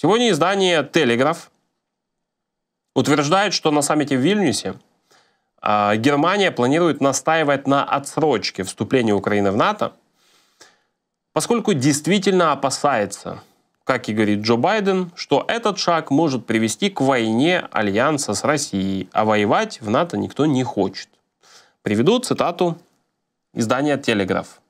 Сегодня издание «Телеграф» утверждает, что на саммите в Вильнюсе а, Германия планирует настаивать на отсрочке вступления Украины в НАТО, поскольку действительно опасается, как и говорит Джо Байден, что этот шаг может привести к войне альянса с Россией, а воевать в НАТО никто не хочет. Приведу цитату издания «Телеграф».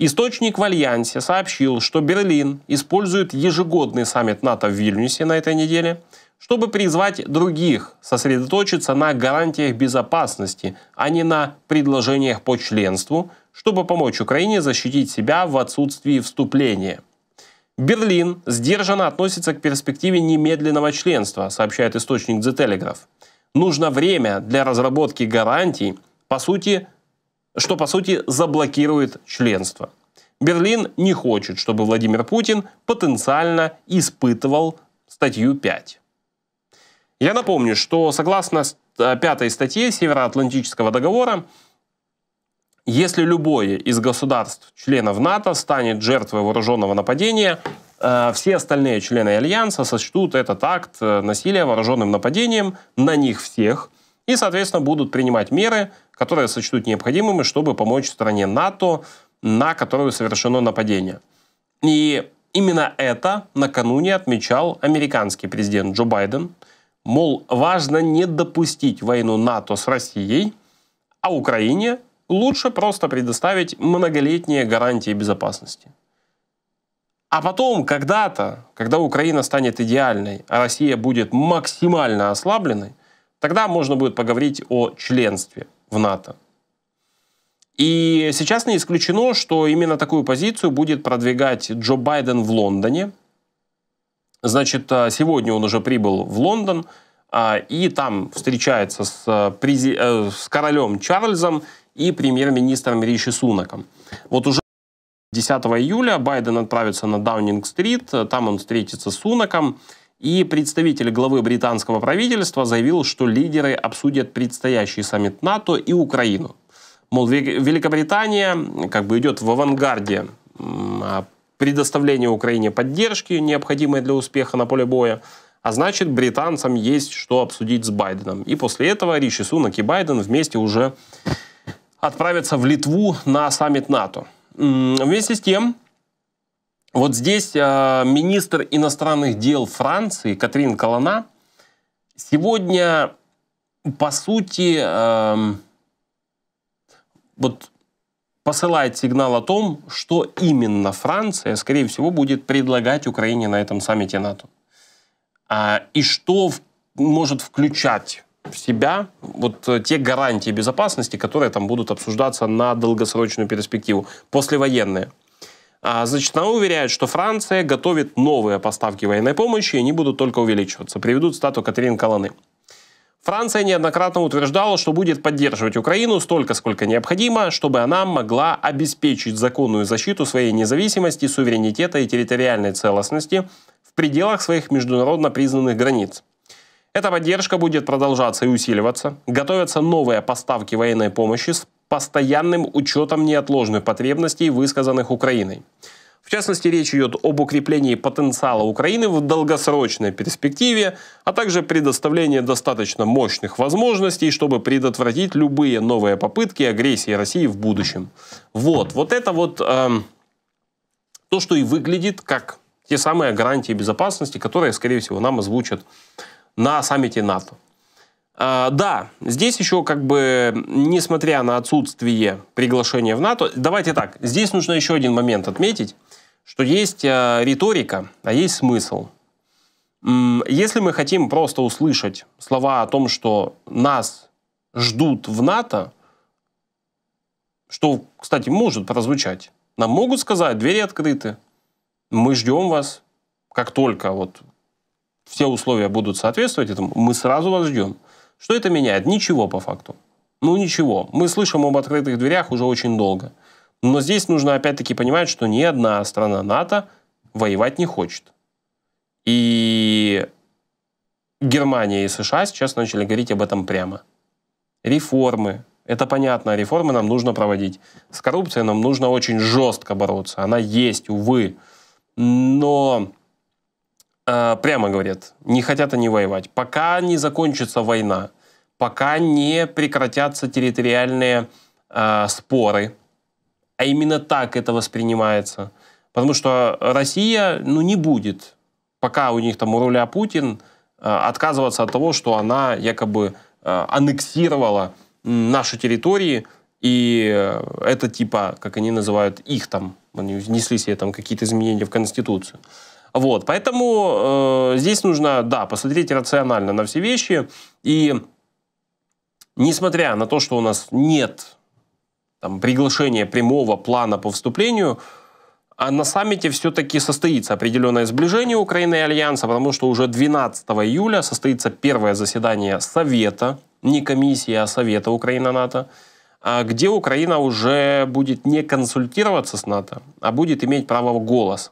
Источник в Альянсе сообщил, что Берлин использует ежегодный саммит НАТО в Вильнюсе на этой неделе, чтобы призвать других сосредоточиться на гарантиях безопасности, а не на предложениях по членству, чтобы помочь Украине защитить себя в отсутствии вступления. Берлин сдержанно относится к перспективе немедленного членства, сообщает источник The Telegraph. Нужно время для разработки гарантий, по сути, что по сути заблокирует членство. Берлин не хочет, чтобы Владимир Путин потенциально испытывал статью 5. Я напомню, что согласно э, пятой статье Североатлантического договора, если любое из государств членов НАТО станет жертвой вооруженного нападения, э, все остальные члены Альянса сочтут этот акт э, насилия вооруженным нападением на них всех – и, соответственно, будут принимать меры, которые сочтут необходимыми, чтобы помочь стране НАТО, на которую совершено нападение. И именно это накануне отмечал американский президент Джо Байден. Мол, важно не допустить войну НАТО с Россией, а Украине лучше просто предоставить многолетние гарантии безопасности. А потом, когда-то, когда Украина станет идеальной, а Россия будет максимально ослабленной, Тогда можно будет поговорить о членстве в НАТО. И сейчас не исключено, что именно такую позицию будет продвигать Джо Байден в Лондоне. Значит, а, сегодня он уже прибыл в Лондон а, и там встречается с, а, прези... Э, с королем Чарльзом и премьер-министром Риши Сунаком. Вот уже 10 июля Байден отправится на Даунинг-стрит, там он встретится с Сунаком. И представитель главы британского правительства заявил, что лидеры обсудят предстоящий саммит НАТО и Украину. Мол, Великобритания как бы идет в авангарде а предоставления Украине поддержки, необходимой для успеха на поле боя. А значит, британцам есть что обсудить с Байденом. И после этого Риши Сунак и Байден вместе уже отправятся в Литву на саммит НАТО. Вместе с тем, вот здесь а, министр иностранных дел Франции Катрин Колона сегодня, по сути, эм, вот посылает сигнал о том, что именно Франция, скорее всего, будет предлагать Украине на этом саммите НАТО. А, и что может включать в себя вот э, те гарантии безопасности, которые там будут обсуждаться на долгосрочную перспективу, послевоенные. А, значит, она уверяет, что Франция готовит новые поставки военной помощи, и они будут только увеличиваться. Приведут стату Катерин Колоны. Франция неоднократно утверждала, что будет поддерживать Украину столько, сколько необходимо, чтобы она могла обеспечить законную защиту своей независимости, суверенитета и территориальной целостности в пределах своих международно признанных границ. Эта поддержка будет продолжаться и усиливаться. Готовятся новые поставки военной помощи с постоянным учетом неотложных потребностей, высказанных Украиной. В частности, речь идет об укреплении потенциала Украины в долгосрочной перспективе, а также предоставлении достаточно мощных возможностей, чтобы предотвратить любые новые попытки агрессии России в будущем. Вот, вот это вот э, то, что и выглядит как те самые гарантии безопасности, которые, скорее всего, нам озвучат на саммите НАТО. А, да, здесь еще как бы, несмотря на отсутствие приглашения в НАТО, давайте так, здесь нужно еще один момент отметить, что есть а, риторика, а есть смысл. Если мы хотим просто услышать слова о том, что нас ждут в НАТО, что, кстати, может прозвучать, нам могут сказать, двери открыты, мы ждем вас, как только вот все условия будут соответствовать этому, мы сразу вас ждем. Что это меняет? Ничего по факту. Ну ничего. Мы слышим об открытых дверях уже очень долго. Но здесь нужно опять-таки понимать, что ни одна страна НАТО воевать не хочет. И Германия и США сейчас начали говорить об этом прямо. Реформы. Это понятно, реформы нам нужно проводить. С коррупцией нам нужно очень жестко бороться. Она есть, увы. Но Э, прямо говорят, не хотят они воевать. Пока не закончится война, пока не прекратятся территориальные э, споры, а именно так это воспринимается, потому что Россия, ну, не будет, пока у них там у руля Путин, э, отказываться от того, что она якобы э, аннексировала наши территории, и э, это типа, как они называют, их там, они внесли себе там какие-то изменения в Конституцию. Вот, поэтому э, здесь нужно, да, посмотреть рационально на все вещи. И несмотря на то, что у нас нет там, приглашения прямого плана по вступлению, а на саммите все-таки состоится определенное сближение Украины и Альянса, потому что уже 12 июля состоится первое заседание Совета, не комиссии, а Совета Украина-НАТО, а где Украина уже будет не консультироваться с НАТО, а будет иметь право голоса.